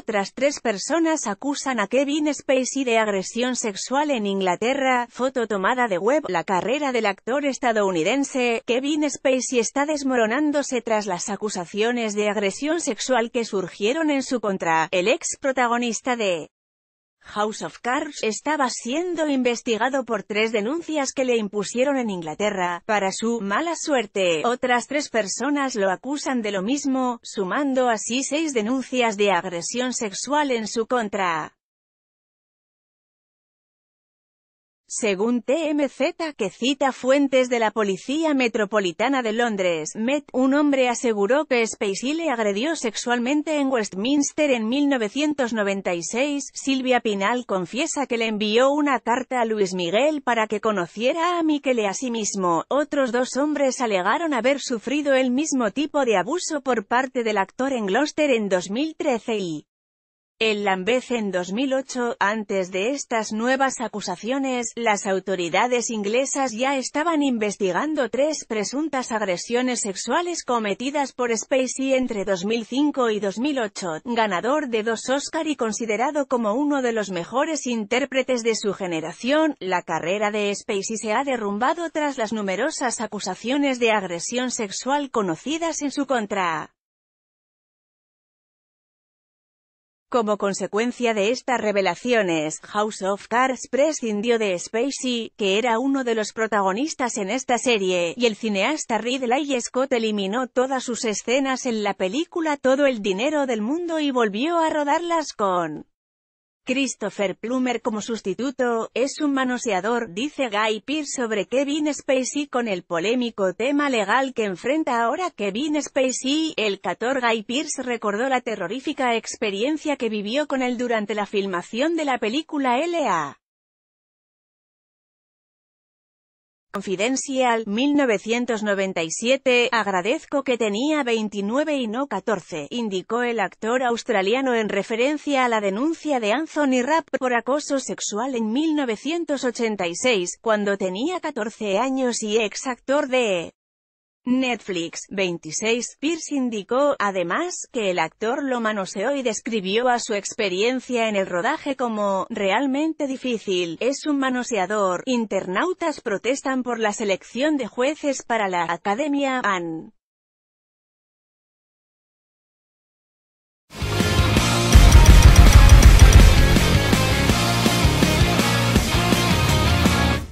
Otras tres personas acusan a Kevin Spacey de agresión sexual en Inglaterra, foto tomada de web. La carrera del actor estadounidense, Kevin Spacey está desmoronándose tras las acusaciones de agresión sexual que surgieron en su contra. El ex protagonista de House of Cards estaba siendo investigado por tres denuncias que le impusieron en Inglaterra, para su mala suerte, otras tres personas lo acusan de lo mismo, sumando así seis denuncias de agresión sexual en su contra. Según TMZ que cita fuentes de la Policía Metropolitana de Londres, Met, un hombre aseguró que Spacey le agredió sexualmente en Westminster en 1996. Silvia Pinal confiesa que le envió una carta a Luis Miguel para que conociera a Miquele a sí mismo. Otros dos hombres alegaron haber sufrido el mismo tipo de abuso por parte del actor en Gloucester en 2013 y en Lambeth en 2008. Antes de estas nuevas acusaciones, las autoridades inglesas ya estaban investigando tres presuntas agresiones sexuales cometidas por Spacey entre 2005 y 2008, ganador de dos Oscar y considerado como uno de los mejores intérpretes de su generación. La carrera de Spacey se ha derrumbado tras las numerosas acusaciones de agresión sexual conocidas en su contra. Como consecuencia de estas revelaciones, House of Cards prescindió de Spacey, que era uno de los protagonistas en esta serie, y el cineasta Ridley Scott eliminó todas sus escenas en la película Todo el dinero del mundo y volvió a rodarlas con Christopher Plummer como sustituto, es un manoseador, dice Guy Pearce sobre Kevin Spacey con el polémico tema legal que enfrenta ahora Kevin Spacey. El 14 Guy Pearce recordó la terrorífica experiencia que vivió con él durante la filmación de la película L.A. Confidencial, 1997, agradezco que tenía 29 y no 14, indicó el actor australiano en referencia a la denuncia de Anthony Rapp por acoso sexual en 1986, cuando tenía 14 años y ex actor de Netflix 26. Pierce indicó, además, que el actor lo manoseó y describió a su experiencia en el rodaje como «realmente difícil». Es un manoseador. Internautas protestan por la selección de jueces para la Academia. an